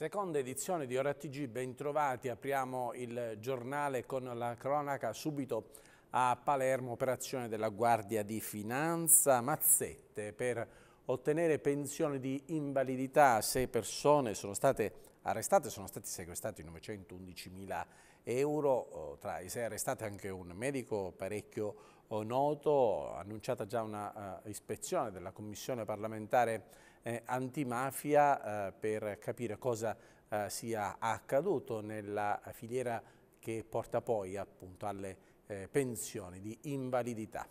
Seconda edizione di OraTG, bentrovati, apriamo il giornale con la cronaca subito a Palermo, operazione della Guardia di Finanza, mazzette per ottenere pensione di invalidità, sei persone sono state arrestate, sono stati sequestrati 911.000 euro, oh, tra i sei arrestati anche un medico parecchio oh, noto, annunciata già una uh, ispezione della Commissione parlamentare eh, antimafia eh, per capire cosa eh, sia accaduto nella filiera che porta poi appunto alle eh, pensioni di invalidità.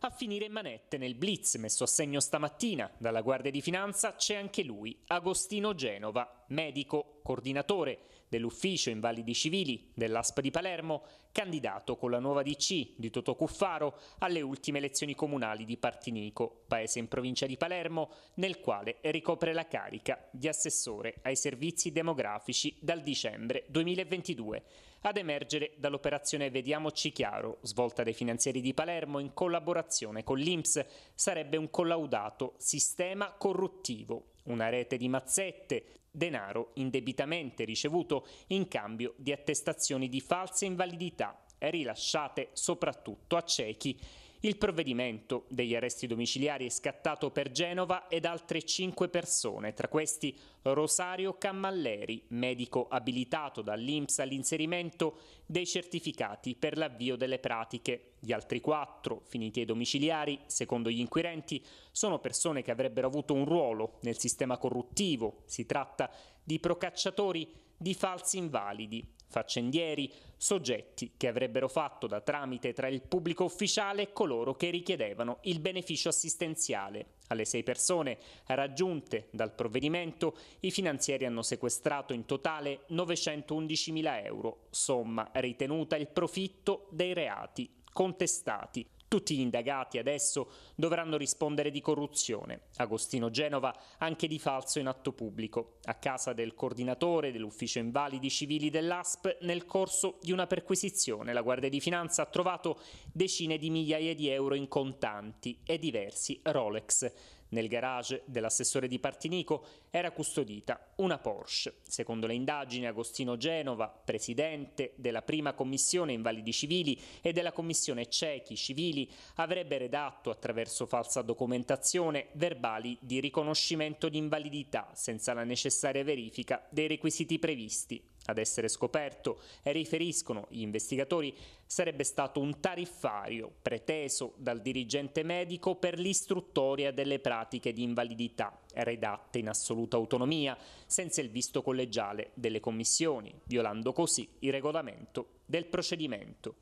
A finire in manette nel blitz messo a segno stamattina dalla Guardia di Finanza c'è anche lui, Agostino Genova, medico, coordinatore dell'Ufficio Invalidi Civili dell'ASP di Palermo, candidato con la nuova DC di Toto Cuffaro alle ultime elezioni comunali di Partinico, paese in provincia di Palermo, nel quale ricopre la carica di assessore ai servizi demografici dal dicembre 2022, ad emergere dall'operazione Vediamoci Chiaro, svolta dai finanzieri di Palermo in collaborazione con l'Inps, sarebbe un collaudato sistema corruttivo una rete di mazzette, denaro indebitamente ricevuto in cambio di attestazioni di false invalidità rilasciate soprattutto a ciechi il provvedimento degli arresti domiciliari è scattato per Genova ed altre cinque persone, tra questi Rosario Cammalleri, medico abilitato dall'INPS all'inserimento dei certificati per l'avvio delle pratiche. Gli altri quattro, finiti ai domiciliari, secondo gli inquirenti, sono persone che avrebbero avuto un ruolo nel sistema corruttivo. Si tratta di procacciatori di falsi invalidi faccendieri, soggetti che avrebbero fatto da tramite tra il pubblico ufficiale e coloro che richiedevano il beneficio assistenziale. Alle sei persone raggiunte dal provvedimento, i finanzieri hanno sequestrato in totale 911.000 euro, somma ritenuta il profitto dei reati contestati. Tutti gli indagati adesso dovranno rispondere di corruzione, Agostino Genova anche di falso in atto pubblico, a casa del coordinatore dell'ufficio invalidi civili dell'ASP nel corso di una perquisizione. La Guardia di Finanza ha trovato decine di migliaia di euro in contanti e diversi Rolex. Nel garage dell'assessore di Partinico era custodita una Porsche. Secondo le indagini, Agostino Genova, presidente della prima commissione invalidi civili e della commissione ciechi civili, avrebbe redatto attraverso falsa documentazione verbali di riconoscimento di invalidità senza la necessaria verifica dei requisiti previsti. Ad essere scoperto, e riferiscono gli investigatori, sarebbe stato un tariffario preteso dal dirigente medico per l'istruttoria delle pratiche di invalidità, redatte in assoluta autonomia, senza il visto collegiale delle commissioni, violando così il regolamento del procedimento.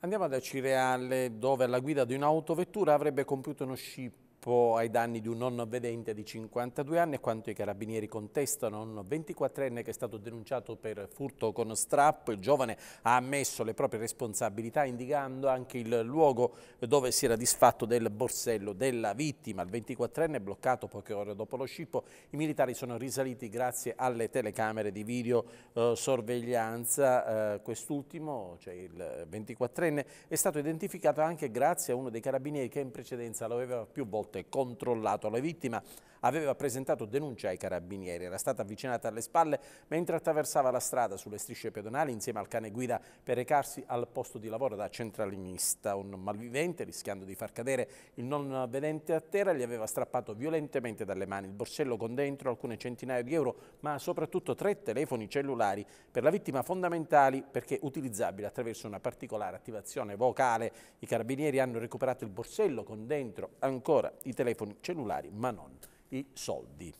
Andiamo ad Acireale, dove alla guida di un'autovettura avrebbe compiuto uno scippo colpo ai danni di un nonno vedente di 52 anni, quanto i carabinieri contestano un 24enne che è stato denunciato per furto con strappo. Il giovane ha ammesso le proprie responsabilità indicando anche il luogo dove si era disfatto del borsello della vittima. Il 24enne è bloccato poche ore dopo lo scippo. I militari sono risaliti grazie alle telecamere di videosorveglianza. Eh, eh, quest'ultimo, cioè il 24enne, è stato identificato anche grazie a uno dei carabinieri che in precedenza lo aveva più volte forte, controllato. La vittima aveva presentato denuncia ai carabinieri. Era stata avvicinata alle spalle mentre attraversava la strada sulle strisce pedonali insieme al cane guida per recarsi al posto di lavoro da centralinista. Un malvivente, rischiando di far cadere il non vedente a terra, gli aveva strappato violentemente dalle mani il borsello con dentro alcune centinaia di euro, ma soprattutto tre telefoni cellulari per la vittima fondamentali perché utilizzabili attraverso una particolare attivazione vocale. I carabinieri hanno recuperato il borsello con dentro ancora i telefoni cellulari, ma non i soldi.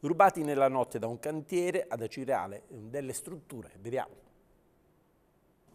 Rubati nella notte da un cantiere ad acireale eh, delle strutture, vediamo.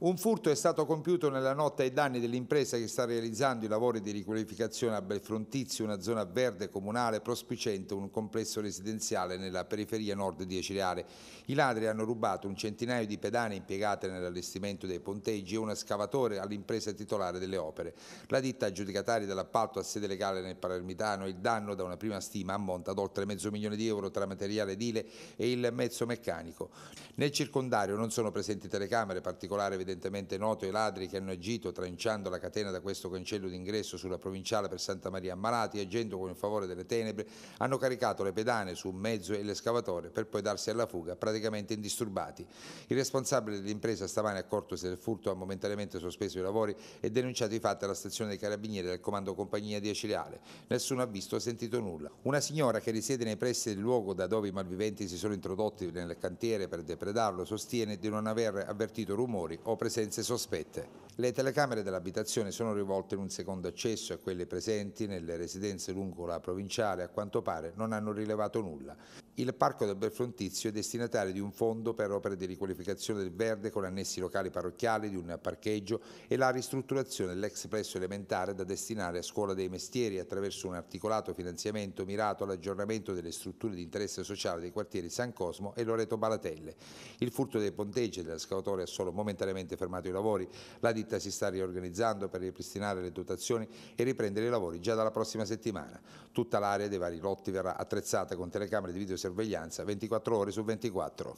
Un furto è stato compiuto nella notte ai danni dell'impresa che sta realizzando i lavori di riqualificazione a Belfrontizio, una zona verde comunale prospicente un complesso residenziale nella periferia nord di Ecireale. I ladri hanno rubato un centinaio di pedane impiegate nell'allestimento dei ponteggi e un escavatore all'impresa titolare delle opere. La ditta aggiudicataria dell'appalto a sede legale nel Palermitano il danno da una prima stima ammonta ad oltre mezzo milione di euro tra materiale edile e il mezzo meccanico. Nel circondario non sono presenti telecamere particolare vedete evidentemente noto ai ladri che hanno agito tranciando la catena da questo cancello d'ingresso sulla provinciale per Santa Maria Ammalati, agendo con il favore delle tenebre, hanno caricato le pedane su un mezzo e l'escavatore per poi darsi alla fuga praticamente indisturbati. Il responsabile dell'impresa stamane accortosi del furto ha momentaneamente sospeso i lavori e denunciato i fatti alla stazione dei carabinieri del comando compagnia di Acireale. Nessuno ha visto o sentito nulla. Una signora che risiede nei pressi del luogo da dove i malviventi si sono introdotti nel cantiere per depredarlo sostiene di non aver avvertito rumori o presenze sospette. Le telecamere dell'abitazione sono rivolte in un secondo accesso a quelle presenti nelle residenze lungo la provinciale a quanto pare non hanno rilevato nulla. Il Parco del Belfrontizio è destinatario di un fondo per opere di riqualificazione del verde con annessi locali parrocchiali di un parcheggio e la ristrutturazione dell'ex plesso elementare da destinare a scuola dei mestieri attraverso un articolato finanziamento mirato all'aggiornamento delle strutture di interesse sociale dei quartieri San Cosmo e Loreto Balatelle. Il furto dei ponteggi e della scavatoria ha solo momentaneamente fermato i lavori. La ditta si sta riorganizzando per ripristinare le dotazioni e riprendere i lavori già dalla prossima settimana. Tutta l'area dei vari lotti verrà attrezzata con telecamere di videosorveglianza 24 ore su 24.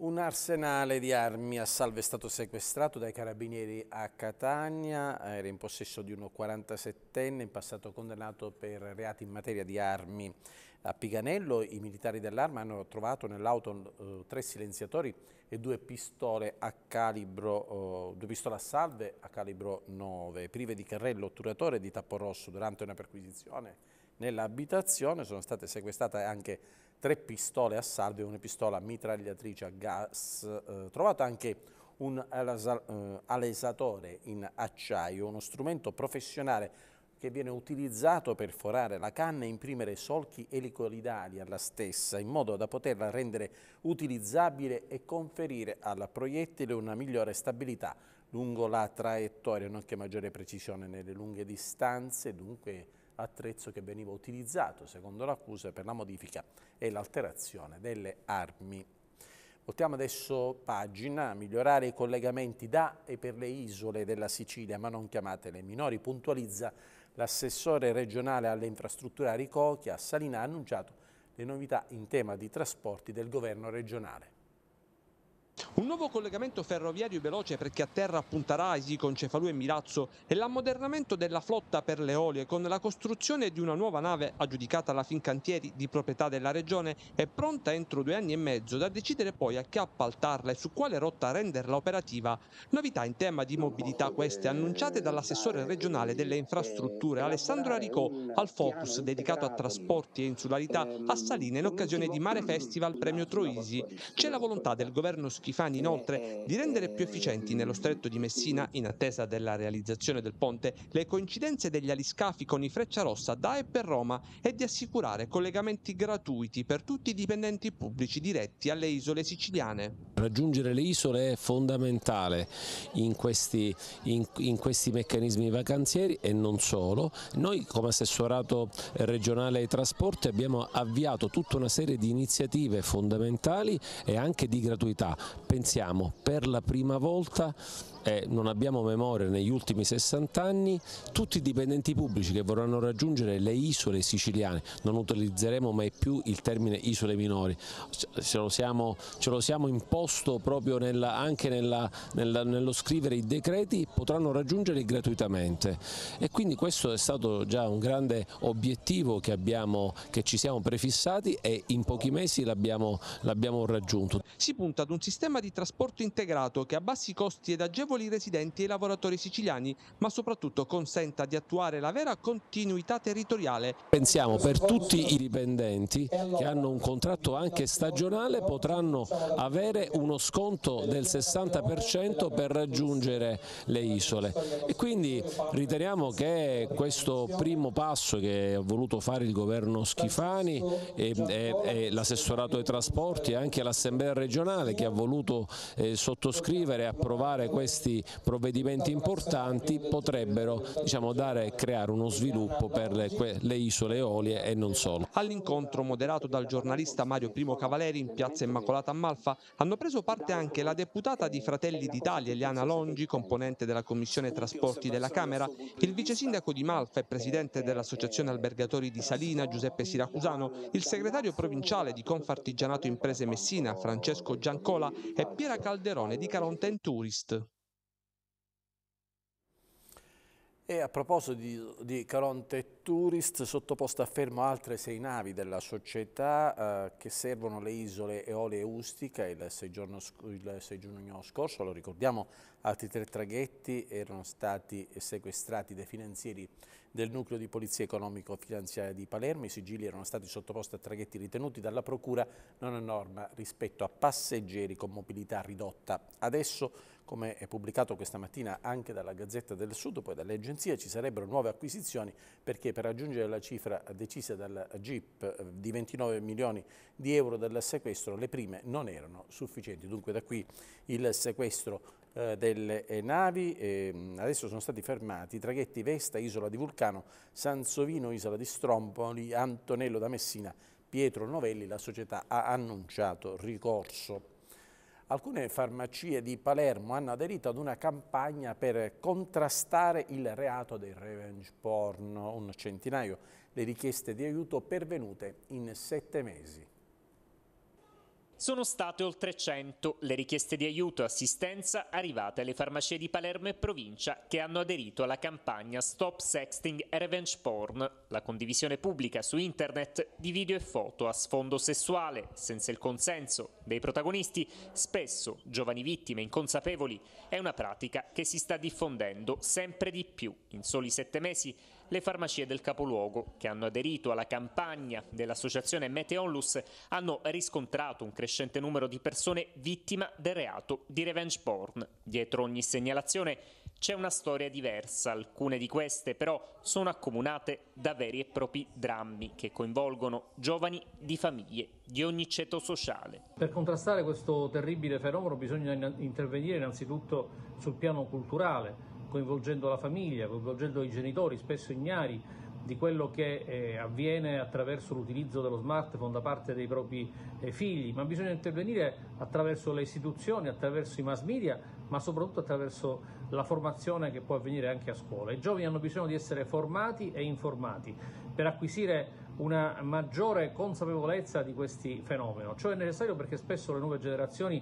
Un arsenale di armi a salve è stato sequestrato dai carabinieri a Catania, era in possesso di uno 47enne, in passato condannato per reati in materia di armi. A Piganello i militari dell'arma hanno trovato nell'auto eh, tre silenziatori e due pistole a calibro, eh, due pistole a salve a calibro 9, prive di carrello otturatore di tappo rosso. Durante una perquisizione nell'abitazione sono state sequestrate anche tre pistole a salve e una pistola mitragliatrice a gas. Eh, trovato anche un eh, alesatore in acciaio, uno strumento professionale che viene utilizzato per forare la canna e imprimere solchi elicoidali alla stessa, in modo da poterla rendere utilizzabile e conferire al proiettile una migliore stabilità lungo la traiettoria, nonché maggiore precisione nelle lunghe distanze, dunque attrezzo che veniva utilizzato, secondo l'accusa, per la modifica e l'alterazione delle armi. Voltiamo adesso pagina, migliorare i collegamenti da e per le isole della Sicilia, ma non chiamate le minori, puntualizza L'assessore regionale alle infrastrutture Aricocchi a Salina ha annunciato le novità in tema di trasporti del governo regionale. Un nuovo collegamento ferroviario veloce perché a terra Punta Raisi, con Cefalù e Mirazzo e l'ammodernamento della flotta per le olie con la costruzione di una nuova nave aggiudicata alla Fincantieri di proprietà della regione è pronta entro due anni e mezzo da decidere poi a che appaltarla e su quale rotta renderla operativa. Novità in tema di mobilità queste annunciate dall'assessore regionale delle infrastrutture Alessandro Aricò al focus dedicato a trasporti e insularità a Salina in occasione di Mare Festival Premio Troisi. C'è la volontà del governo Schifo Fanni eh, inoltre di rendere più efficienti nello stretto di Messina, in attesa della realizzazione del ponte, le coincidenze degli aliscafi con i Freccia Rossa da e per Roma e di assicurare collegamenti gratuiti per tutti i dipendenti pubblici diretti alle isole siciliane. Raggiungere le isole è fondamentale in questi, in, in questi meccanismi vacanzieri e non solo. Noi come assessorato regionale ai trasporti abbiamo avviato tutta una serie di iniziative fondamentali e anche di gratuità pensiamo per la prima volta eh, non abbiamo memoria negli ultimi 60 anni, tutti i dipendenti pubblici che vorranno raggiungere le isole siciliane, non utilizzeremo mai più il termine isole minori, ce lo siamo, ce lo siamo imposto proprio nella, anche nella, nella, nello scrivere i decreti, potranno raggiungerli gratuitamente e quindi questo è stato già un grande obiettivo che, abbiamo, che ci siamo prefissati e in pochi mesi l'abbiamo raggiunto. Si punta ad un sistema di trasporto integrato che abbassi i costi ed agevoli singoli residenti e lavoratori siciliani, ma soprattutto consenta di attuare la vera continuità territoriale. Pensiamo per tutti i dipendenti che hanno un contratto anche stagionale potranno avere uno sconto del 60% per raggiungere le isole e quindi riteniamo che questo primo passo che ha voluto fare il governo Schifani e, e, e l'assessorato ai trasporti e anche l'assemblea regionale che ha voluto eh, sottoscrivere e approvare questi questi provvedimenti importanti potrebbero diciamo, dare, creare uno sviluppo per le, le isole Eolie e non solo. All'incontro moderato dal giornalista Mario Primo Cavaleri in piazza Immacolata a Malfa hanno preso parte anche la deputata di Fratelli d'Italia Eliana Longi, componente della Commissione Trasporti della Camera, il vice sindaco di Malfa e presidente dell'Associazione Albergatori di Salina Giuseppe Siracusano, il segretario provinciale di Confartigianato Imprese Messina Francesco Giancola e Piera Calderone di Caronten Tourist. E a proposito di, di Caronte Tourist, sottoposta a fermo altre sei navi della società eh, che servono le isole Eole e Ustica il 6, giorno, il 6 giugno scorso, lo ricordiamo, altri tre traghetti erano stati sequestrati dai finanzieri del nucleo di polizia economico-finanziaria di Palermo, i sigilli erano stati sottoposti a traghetti ritenuti dalla procura non a norma rispetto a passeggeri con mobilità ridotta. Adesso come è pubblicato questa mattina anche dalla Gazzetta del Sud, poi dalle agenzie, ci sarebbero nuove acquisizioni perché per raggiungere la cifra decisa dal GIP eh, di 29 milioni di euro del sequestro le prime non erano sufficienti. Dunque da qui il sequestro eh, delle eh, navi. Ehm, adesso sono stati fermati i traghetti Vesta, Isola di Vulcano, Sansovino, Isola di Strompoli, Antonello da Messina, Pietro Novelli. La società ha annunciato ricorso alcune farmacie di Palermo hanno aderito ad una campagna per contrastare il reato del revenge porn, un centinaio le richieste di aiuto pervenute in sette mesi. Sono state oltre 100 le richieste di aiuto e assistenza arrivate alle farmacie di Palermo e provincia che hanno aderito alla campagna Stop Sexting e Revenge Porn, la condivisione pubblica su internet di video e foto a sfondo sessuale, senza il consenso dei protagonisti, spesso giovani vittime inconsapevoli. È una pratica che si sta diffondendo sempre di più. In soli sette mesi le farmacie del capoluogo, che hanno aderito alla campagna dell'associazione Meteonlus, hanno riscontrato un crescente numero di persone vittima del reato di revenge porn. Dietro ogni segnalazione c'è una storia diversa, alcune di queste però sono accomunate da veri e propri drammi che coinvolgono giovani di famiglie di ogni ceto sociale. Per contrastare questo terribile fenomeno bisogna intervenire innanzitutto sul piano culturale coinvolgendo la famiglia, coinvolgendo i genitori, spesso ignari di quello che eh, avviene attraverso l'utilizzo dello smartphone da parte dei propri eh, figli, ma bisogna intervenire attraverso le istituzioni, attraverso i mass media, ma soprattutto attraverso la formazione che può avvenire anche a scuola. I giovani hanno bisogno di essere formati e informati per acquisire una maggiore consapevolezza di questi fenomeni. Ciò è necessario perché spesso le nuove generazioni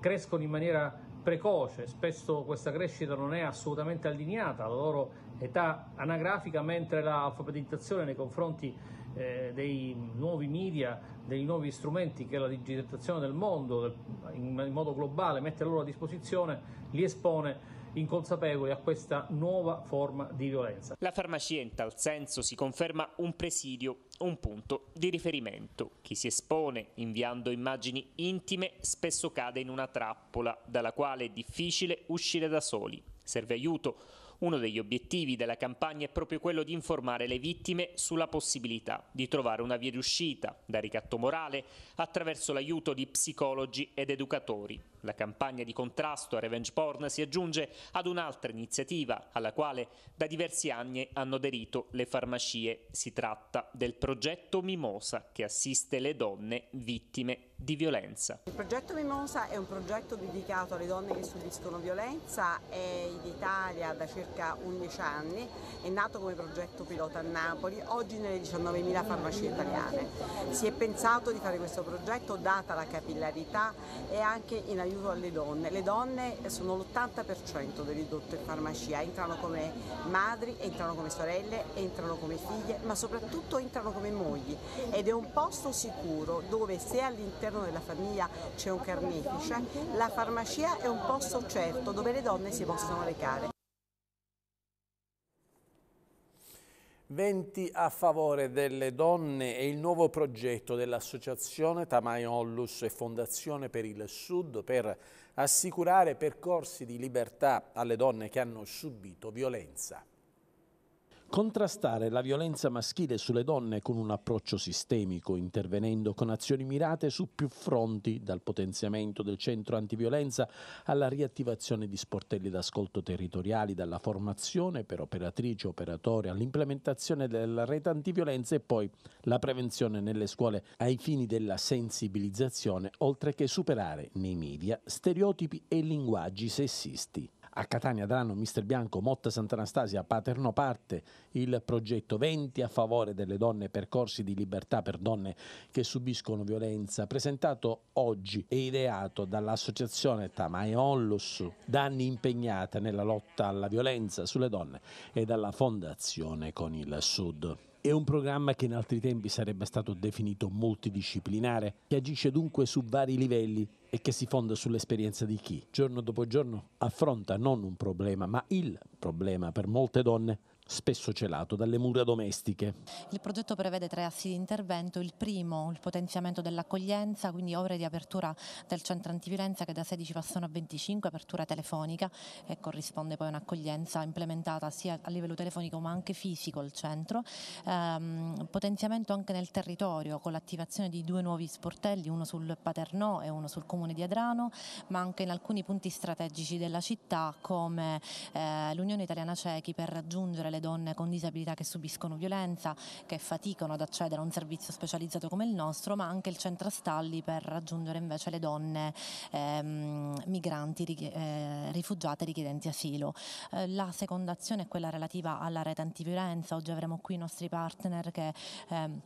crescono in maniera precoce, spesso questa crescita non è assolutamente allineata alla loro età anagrafica, mentre l'alfabetizzazione nei confronti eh, dei nuovi media, dei nuovi strumenti che la digitalizzazione del mondo in, modo globale mette loro a disposizione, li espone inconsapevoli a questa nuova forma di violenza. La farmacia in tal senso si conferma un presidio, un punto di riferimento. Chi si espone inviando immagini intime spesso cade in una trappola dalla quale è difficile uscire da soli. Serve aiuto uno degli obiettivi della campagna è proprio quello di informare le vittime sulla possibilità di trovare una via d'uscita da ricatto morale attraverso l'aiuto di psicologi ed educatori. La campagna di contrasto a revenge porn si aggiunge ad un'altra iniziativa alla quale da diversi anni hanno aderito le farmacie. Si tratta del progetto Mimosa che assiste le donne vittime di violenza. Il progetto Mimosa è un progetto dedicato alle donne che subiscono violenza, è in Italia da circa 11 anni, è nato come progetto pilota a Napoli, oggi nelle 19.000 farmacie italiane. Si è pensato di fare questo progetto data la capillarità e anche in aiuto alle donne. Le donne sono l'80% delle ridotto in farmacia, entrano come madri, entrano come sorelle, entrano come figlie, ma soprattutto entrano come mogli ed è un posto sicuro dove se all'interno all'interno della famiglia c'è un carnefice, la farmacia è un posto certo dove le donne si possono recare. 20 a favore delle donne e il nuovo progetto dell'associazione Tamai Ollus e Fondazione per il Sud per assicurare percorsi di libertà alle donne che hanno subito violenza. Contrastare la violenza maschile sulle donne con un approccio sistemico, intervenendo con azioni mirate su più fronti, dal potenziamento del centro antiviolenza alla riattivazione di sportelli d'ascolto territoriali, dalla formazione per operatrici e operatori all'implementazione della rete antiviolenza e poi la prevenzione nelle scuole ai fini della sensibilizzazione, oltre che superare nei media stereotipi e linguaggi sessisti. A Catania daranno Mister Bianco, Motta Sant'Anastasia, Paterno parte il progetto 20 a favore delle donne percorsi di libertà per donne che subiscono violenza, presentato oggi e ideato dall'associazione Tamae Onlus, da anni impegnata nella lotta alla violenza sulle donne e dalla fondazione con il Sud. È un programma che in altri tempi sarebbe stato definito multidisciplinare, che agisce dunque su vari livelli e che si fonda sull'esperienza di chi giorno dopo giorno affronta non un problema, ma il problema per molte donne spesso celato dalle mura domestiche. Il progetto prevede tre assi di intervento, il primo il potenziamento dell'accoglienza, quindi ore di apertura del centro antiviolenza che da 16 passano a 25, apertura telefonica e corrisponde poi a un'accoglienza implementata sia a livello telefonico ma anche fisico al centro, ehm, potenziamento anche nel territorio con l'attivazione di due nuovi sportelli, uno sul Paternò e uno sul comune di Adrano, ma anche in alcuni punti strategici della città come eh, l'Unione Italiana Cechi per raggiungere le alle donne con disabilità che subiscono violenza, che faticano ad accedere a un servizio specializzato come il nostro, ma anche il centro stalli per raggiungere invece le donne ehm, migranti, richi- eh, rifugiate richiedenti asilo. Eh, la seconda azione è quella relativa alla rete antiviolenza, oggi avremo qui i nostri partner che... Ehm,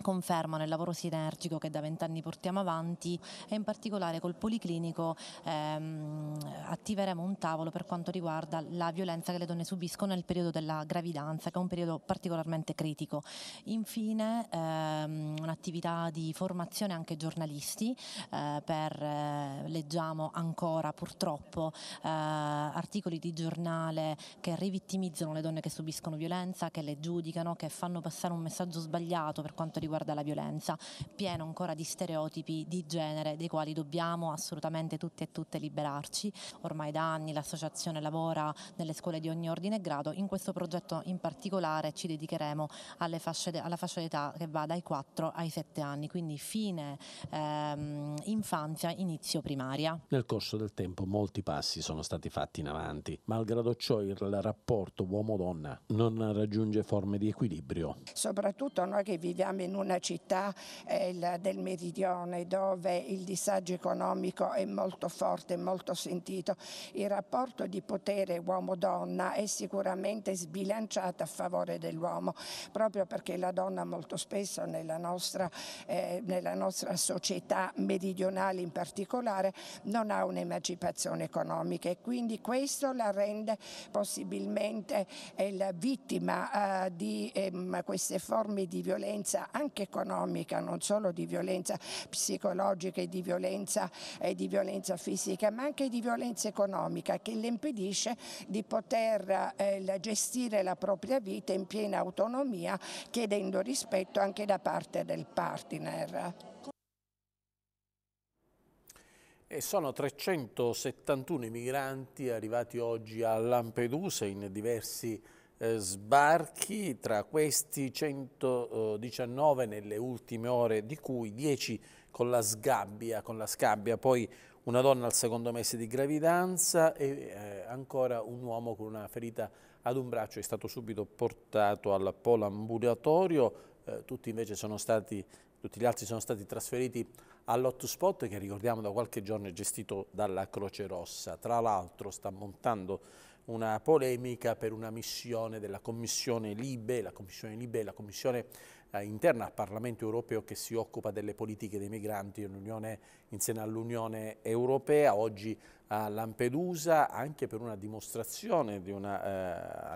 confermano il lavoro sinergico che da vent'anni portiamo avanti e in particolare col Policlinico ehm, attiveremo un tavolo per quanto riguarda la violenza che le donne subiscono nel periodo della gravidanza che è un periodo particolarmente critico. Infine ehm, un'attività di formazione anche giornalisti eh, per eh, leggiamo ancora purtroppo eh, articoli di giornale che rivittimizzano le donne che subiscono violenza, che le giudicano, che fanno passare un messaggio sbagliato per quanto riguarda riguarda la violenza, pieno ancora di stereotipi di genere dei quali dobbiamo assolutamente tutti e tutte liberarci. Ormai da anni l'associazione lavora nelle scuole di ogni ordine e grado, in questo progetto in particolare ci dedicheremo fasce de alla fascia d'età che va dai 4 ai 7 anni, quindi fine ehm, infanzia, inizio primaria. Nel corso del tempo molti passi sono stati fatti in avanti, malgrado ciò il rapporto uomo-donna non raggiunge forme di equilibrio. Soprattutto noi che viviamo in in una città del meridione dove il disagio economico è molto forte, molto sentito, il rapporto di potere uomo-donna è sicuramente sbilanciato a favore dell'uomo, proprio perché la donna molto spesso nella nostra, eh, nella nostra società meridionale in particolare non ha un'emancipazione economica e quindi questo la rende possibilmente eh, la vittima eh, di ehm, queste forme di violenza anche economica, non solo di violenza psicologica e di violenza, e di violenza fisica, ma anche di violenza economica che le impedisce di poter eh, gestire la propria vita in piena autonomia chiedendo rispetto anche da parte del partner. E sono 371 i migranti arrivati oggi a Lampedusa in diversi eh, sbarchi, tra questi 119 nelle ultime ore, di cui 10 con la sgabbia, con la scabbia, poi una donna al secondo mese di gravidanza e eh, ancora un uomo con una ferita ad un braccio è stato subito portato al polo ambulatorio, eh, tutti invece sono stati tutti gli altri sono stati trasferiti all'hotspot che ricordiamo da qualche giorno è gestito dalla Croce Rossa. Tra l'altro sta montando una polemica per una missione della Commissione Libe, la Commissione Libe è la Commissione eh, interna al Parlamento europeo che si occupa delle politiche dei migranti in, insieme all'Unione europea, oggi a Lampedusa, anche per una dimostrazione di una, eh,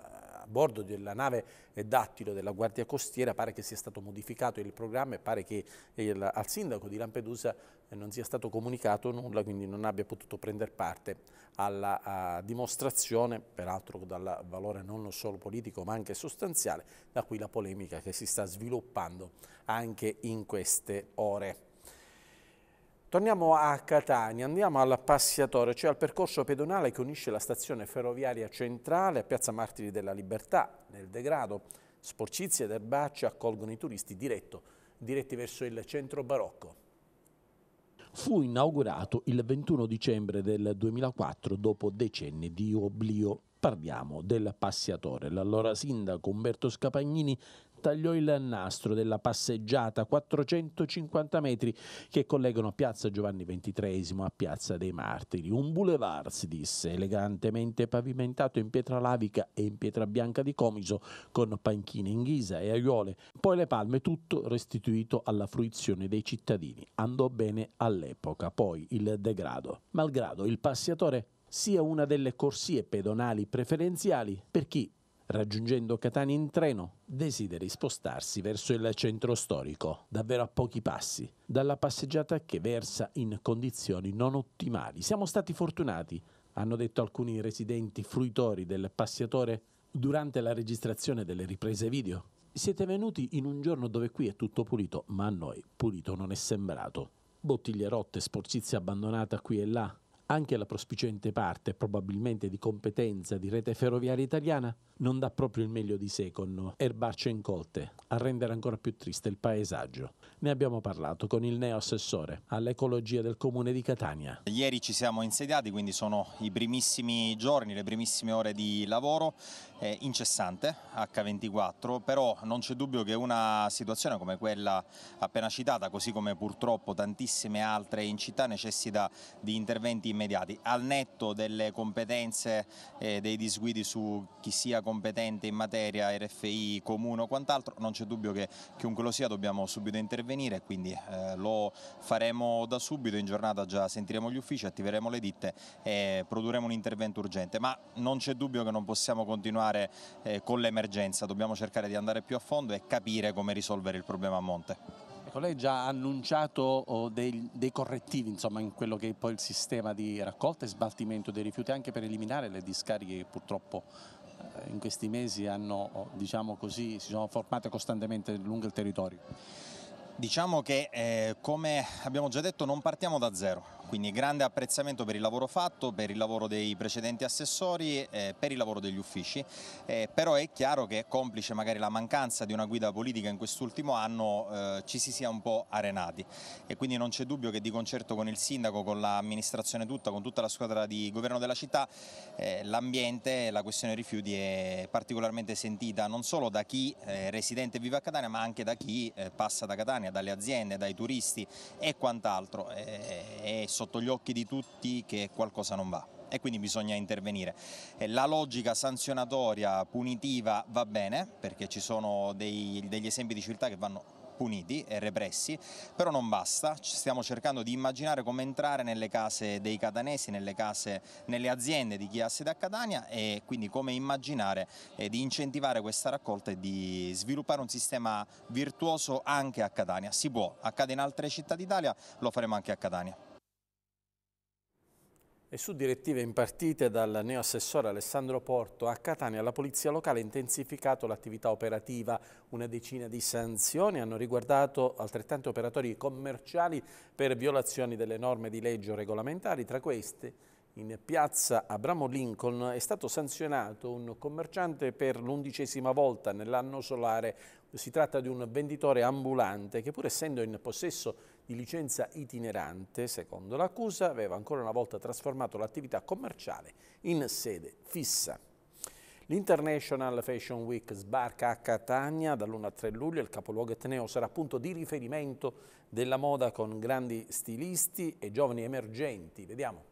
a bordo della nave Dattilo della Guardia Costiera, pare che sia stato modificato il programma e pare che il, al sindaco di Lampedusa non sia stato comunicato nulla, quindi non abbia potuto prendere parte alla dimostrazione, peraltro dal valore non solo politico ma anche sostanziale, da qui la polemica che si sta sviluppando anche in queste ore. Torniamo a Catania, andiamo al Passiatore, cioè al percorso pedonale che unisce la stazione ferroviaria centrale a Piazza Martiri della Libertà, nel degrado. Sporcizie ed erbacce accolgono i turisti diretto, diretti verso il centro barocco fu inaugurato il 21 dicembre del 2004 dopo decenni di oblio. Parliamo del Passiatore. L'allora sindaco Umberto Scapagnini tagliò il nastro della passeggiata 450 metri che collegano Piazza Giovanni XXIII a Piazza dei Martiri. Un boulevard, si disse, elegantemente pavimentato in pietra lavica e in pietra bianca di Comiso, con panchine in ghisa e aiuole. Poi le palme, tutto restituito alla fruizione dei cittadini. Andò bene all'epoca, poi il degrado. Malgrado il passiatore sia una delle corsie pedonali preferenziali per chi Raggiungendo Catania in treno, desideri spostarsi verso il centro storico, davvero a pochi passi, dalla passeggiata che versa in condizioni non ottimali. Siamo stati fortunati, hanno detto alcuni residenti fruitori del passiatore durante la registrazione delle riprese video. Siete venuti in un giorno dove qui è tutto pulito, ma a noi pulito non è sembrato. Bottiglie rotte, sporcizia abbandonata qui e là, anche la prospiciente parte, probabilmente di competenza di rete ferroviaria italiana, non dà proprio il meglio di sé con erbacce incolte, a rendere ancora più triste il paesaggio. Ne abbiamo parlato con il neo assessore all'ecologia del comune di Catania. Ieri ci siamo insediati, quindi sono i primissimi giorni, le primissime ore di lavoro, eh, incessante, H24, però non c'è dubbio che una situazione come quella appena citata, così come purtroppo tantissime altre in città, necessita di interventi immediati, al netto delle competenze eh, dei disguidi su chi sia competente in materia, RFI, comune o quant'altro, non c'è dubbio che chiunque lo sia dobbiamo subito intervenire, quindi eh, lo faremo da subito, in giornata già sentiremo gli uffici, attiveremo le ditte e produrremo un intervento urgente, ma non c'è dubbio che non possiamo continuare eh, con l'emergenza, dobbiamo cercare di andare più a fondo e capire come risolvere il problema a monte. Ecco, lei già ha annunciato oh, dei, dei correttivi insomma, in quello che è poi il sistema di raccolta e sbaltimento dei rifiuti anche per eliminare le discariche che purtroppo eh, in questi mesi hanno, oh, diciamo così, si sono formate costantemente lungo il territorio. Diciamo che eh, come abbiamo già detto non partiamo da zero, quindi grande apprezzamento per il lavoro fatto, per il lavoro dei precedenti assessori, eh, per il lavoro degli uffici, eh, però è chiaro che complice magari la mancanza di una guida politica in quest'ultimo anno eh, ci si sia un po' arenati e quindi non c'è dubbio che di concerto con il sindaco, con l'amministrazione tutta, con tutta la squadra di governo della città, eh, l'ambiente e la questione rifiuti è particolarmente sentita non solo da chi è eh, residente e vive a Catania ma anche da chi eh, passa da Catania, dalle aziende, dai turisti e quant'altro. E, e sotto gli occhi di tutti che qualcosa non va e quindi bisogna intervenire. Eh, la logica sanzionatoria punitiva va bene perché ci sono dei, degli esempi di civiltà che vanno puniti e repressi, però non basta, stiamo cercando di immaginare come entrare nelle case dei catanesi, nelle, case, nelle aziende di chi ha sede a Catania e quindi come immaginare eh, di incentivare questa raccolta e di sviluppare un sistema virtuoso anche a Catania. Si può, accade in altre città d'Italia, lo faremo anche a Catania e su direttive impartite dal neoassessore Alessandro Porto, a Catania la Polizia Locale ha intensificato l'attività operativa. Una decina di sanzioni hanno riguardato altrettanti operatori commerciali per violazioni delle norme di legge o regolamentari. Tra queste, in piazza Abramo Lincoln è stato sanzionato un commerciante per l'undicesima volta nell'anno solare. Si tratta di un venditore ambulante che pur essendo in possesso di di licenza itinerante, secondo l'accusa, aveva ancora una volta trasformato l'attività commerciale in sede fissa. L'International Fashion Week sbarca a Catania dall'1 al 3 luglio, il capoluogo etneo sarà punto di riferimento della moda con grandi stilisti e giovani emergenti. Vediamo.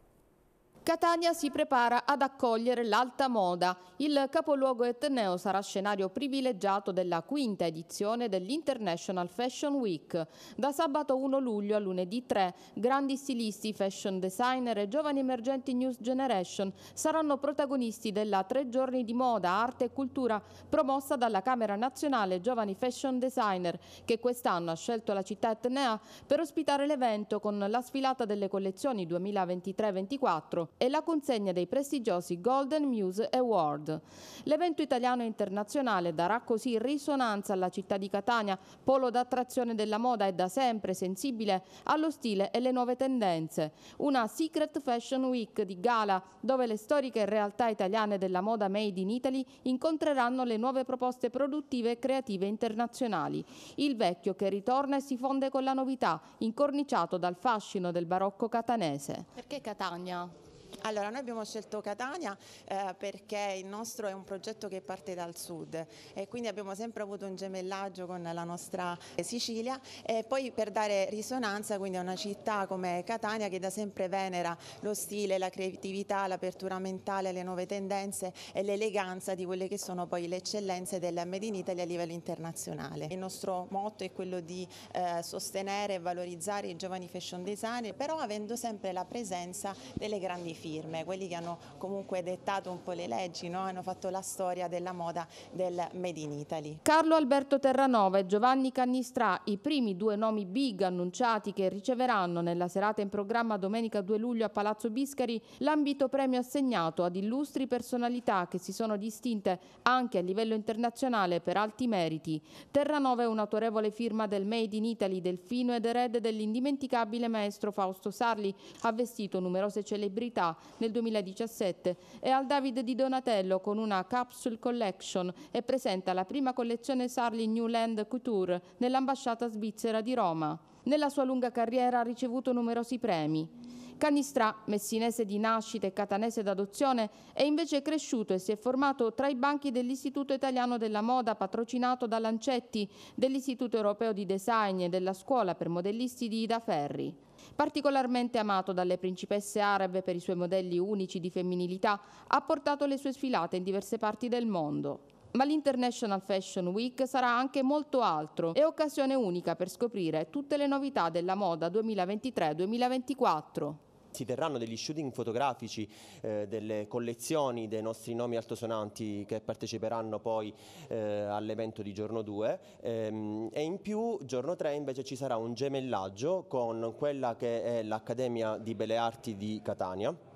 Catania si prepara ad accogliere l'alta moda. Il capoluogo etneo sarà scenario privilegiato della quinta edizione dell'International Fashion Week. Da sabato 1 luglio a lunedì 3, grandi stilisti, fashion designer e giovani emergenti news generation saranno protagonisti della tre giorni di moda, arte e cultura promossa dalla Camera Nazionale Giovani Fashion Designer, che quest'anno ha scelto la città etnea per ospitare l'evento con la sfilata delle collezioni 2023 2024 e la consegna dei prestigiosi Golden Muse Award. L'evento italiano e internazionale darà così risonanza alla città di Catania, polo d'attrazione della moda e da sempre sensibile allo stile e le nuove tendenze. Una Secret Fashion Week di gala dove le storiche realtà italiane della moda made in Italy incontreranno le nuove proposte produttive e creative internazionali. Il vecchio che ritorna e si fonde con la novità, incorniciato dal fascino del barocco catanese. Perché Catania? Allora, noi abbiamo scelto Catania eh, perché il nostro è un progetto che parte dal sud e quindi abbiamo sempre avuto un gemellaggio con la nostra eh, Sicilia e poi per dare risonanza quindi a una città come Catania che da sempre venera lo stile, la creatività, l'apertura mentale, le nuove tendenze e l'eleganza di quelle che sono poi le eccellenze del Made in Italy a livello internazionale. Il nostro motto è quello di eh, sostenere e valorizzare i giovani fashion designer però avendo sempre la presenza delle grandi firme, quelli che hanno comunque dettato un po' le leggi, no? hanno fatto la storia della moda del Made in Italy. Carlo Alberto Terranova e Giovanni Cannistrà, i primi due nomi big annunciati che riceveranno nella serata in programma domenica 2 luglio a Palazzo Biscari l'ambito premio assegnato ad illustri personalità che si sono distinte anche a livello internazionale per alti meriti. Terranova è un'autorevole firma del Made in Italy, delfino ed erede dell'indimenticabile maestro Fausto Sarli, ha vestito numerose celebrità nel 2017 e al David di Donatello con una capsule collection e presenta la prima collezione Sarli Newland Couture nell'ambasciata svizzera di Roma. Nella sua lunga carriera ha ricevuto numerosi premi. Canistrà, messinese di nascita e catanese d'adozione, è invece cresciuto e si è formato tra i banchi dell'Istituto Italiano della Moda patrocinato da Lancetti, dell'Istituto Europeo di Design e della Scuola per Modellisti di Ida Ferri. Particolarmente amato dalle principesse arabe per i suoi modelli unici di femminilità, ha portato le sue sfilate in diverse parti del mondo. Ma l'International Fashion Week sarà anche molto altro e occasione unica per scoprire tutte le novità della moda 2023-2024 si terranno degli shooting fotografici eh, delle collezioni dei nostri nomi altosonanti che parteciperanno poi eh, all'evento di giorno 2 ehm, e in più giorno 3 invece ci sarà un gemellaggio con quella che è l'Accademia di Belle Arti di Catania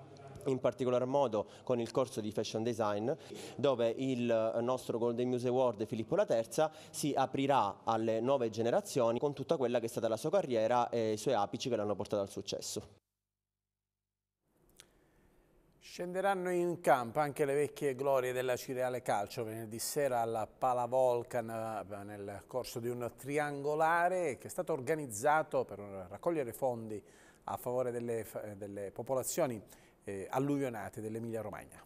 in particolar modo con il corso di Fashion Design, dove il nostro Golden Muse Award Filippo La Terza si aprirà alle nuove generazioni con tutta quella che è stata la sua carriera e i suoi apici che l'hanno portata al successo. Scenderanno in campo anche le vecchie glorie della Cireale Calcio venerdì sera alla Pala Volcan eh, nel corso di un triangolare che è stato organizzato per raccogliere fondi a favore delle, delle popolazioni eh, alluvionate dell'Emilia Romagna.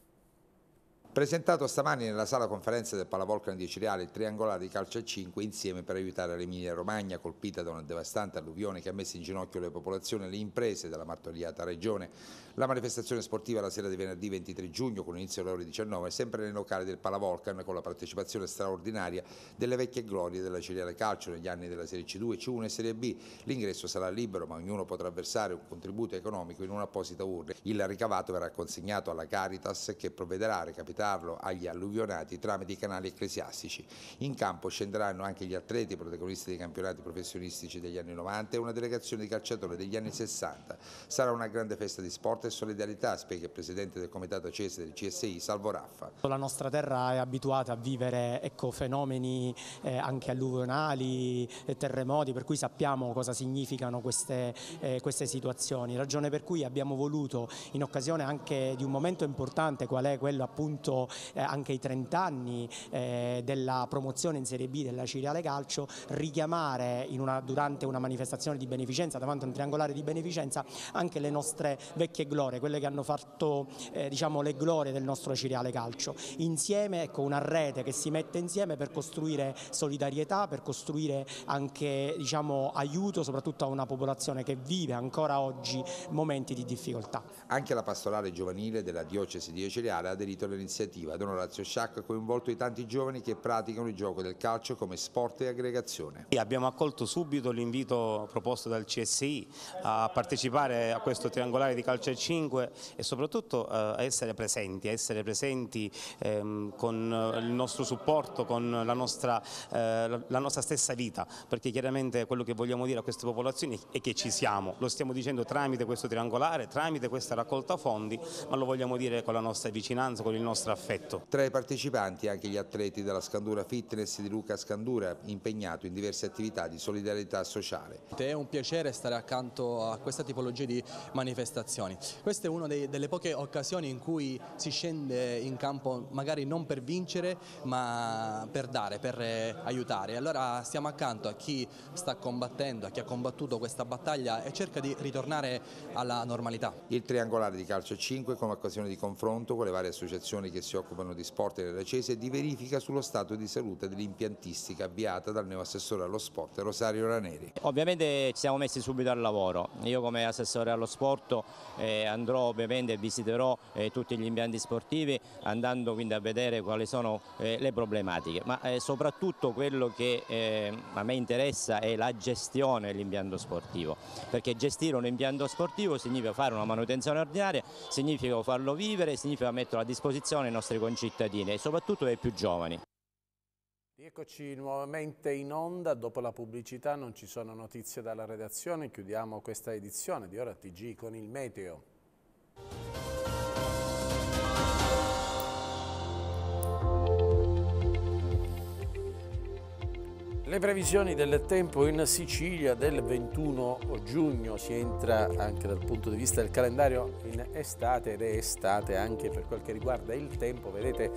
Presentato stamani nella sala conferenze del Palavolcano di Cireale il triangolare di calcio a 5 insieme per aiutare l'Emilia Romagna colpita da una devastante alluvione che ha messo in ginocchio le popolazioni e le imprese della martoriata regione. La manifestazione sportiva la sera di venerdì 23 giugno con inizio alle ore 19 sempre nei locali del Palavolcano con la partecipazione straordinaria delle vecchie glorie della Cireale Calcio negli anni della Serie C2, C1 e Serie B. L'ingresso sarà libero ma ognuno potrà versare un contributo economico in un'apposita urna. Il ricavato verrà consegnato alla Caritas che provvederà a recapitare ospitarlo agli alluvionati tramite i canali ecclesiastici. In campo scenderanno anche gli atleti protagonisti dei campionati professionistici degli anni 90 e una delegazione di calciatori degli anni 60. Sarà una grande festa di sport e solidarietà, spiega il presidente del comitato CES del CSI, Salvo Raffa. La nostra terra è abituata a vivere ecco, fenomeni eh, anche alluvionali, e eh, terremoti, per cui sappiamo cosa significano queste, eh, queste situazioni, ragione per cui abbiamo voluto in occasione anche di un momento importante qual è quello appunto soprattutto eh, anche i 30 anni eh, della promozione in Serie B della Cireale Calcio, richiamare una, durante una manifestazione di beneficenza, davanti a un triangolare di beneficenza, anche le nostre vecchie glorie, quelle che hanno fatto eh, diciamo, le glorie del nostro Cireale Calcio. Insieme, ecco, una rete che si mette insieme per costruire solidarietà, per costruire anche diciamo, aiuto soprattutto a una popolazione che vive ancora oggi momenti di difficoltà. Anche la pastorale giovanile della diocesi di Eceliale ha aderito all'iniziativa iniziativa Don Orazio Sciacca ha coinvolto i tanti giovani che praticano il gioco del calcio come sport e aggregazione. E abbiamo accolto subito l'invito proposto dal CSI a partecipare a questo triangolare di calcio a 5 e soprattutto eh, a essere presenti, a essere presenti ehm, con eh, il nostro supporto, con la nostra, eh, la nostra stessa vita, perché chiaramente quello che vogliamo dire a queste popolazioni è che ci siamo, lo stiamo dicendo tramite questo triangolare, tramite questa raccolta fondi, ma lo vogliamo dire con la nostra vicinanza, con il nostro nostro affetto. Tra i partecipanti anche gli atleti della Scandura Fitness di Luca Scandura, impegnato in diverse attività di solidarietà sociale. È un piacere stare accanto a questa tipologia di manifestazioni. Questa è una delle poche occasioni in cui si scende in campo magari non per vincere ma per dare, per eh, aiutare. Allora stiamo accanto a chi sta combattendo, a chi ha combattuto questa battaglia e cerca di ritornare alla normalità. Il triangolare di calcio 5 come occasione di confronto con le varie associazioni che che si occupano di sport e della cese di verifica sullo stato di salute dell'impiantistica avviata dal neo assessore allo sport Rosario Raneri. Ovviamente ci siamo messi subito al lavoro, io come assessore allo sport eh, andrò ovviamente e visiterò eh, tutti gli impianti sportivi andando quindi a vedere quali sono eh, le problematiche, ma eh, soprattutto quello che eh, a me interessa è la gestione dell'impianto sportivo, perché gestire un impianto sportivo significa fare una manutenzione ordinaria, significa farlo vivere, significa metterlo a disposizione ai nostri concittadini e soprattutto ai più giovani. Eccoci nuovamente in onda, dopo la pubblicità non ci sono notizie dalla redazione, chiudiamo questa edizione di Ora TG con il meteo. Le previsioni del tempo in Sicilia del 21 giugno si entra anche dal punto di vista del calendario in estate ed è estate anche per quel che riguarda il tempo, vedete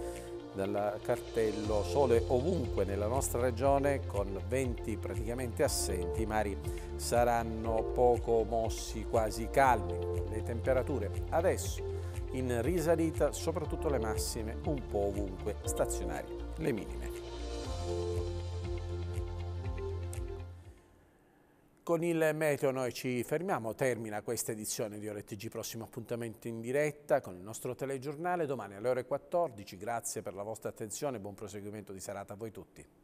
dal cartello sole ovunque nella nostra regione con venti praticamente assenti, i mari saranno poco mossi, quasi calmi, le temperature adesso in risalita, soprattutto le massime un po' ovunque, stazionarie, le minime. Con il meteo noi ci fermiamo, termina questa edizione di ORTG, prossimo appuntamento in diretta con il nostro telegiornale domani alle ore 14. Grazie per la vostra attenzione e buon proseguimento di serata a voi tutti.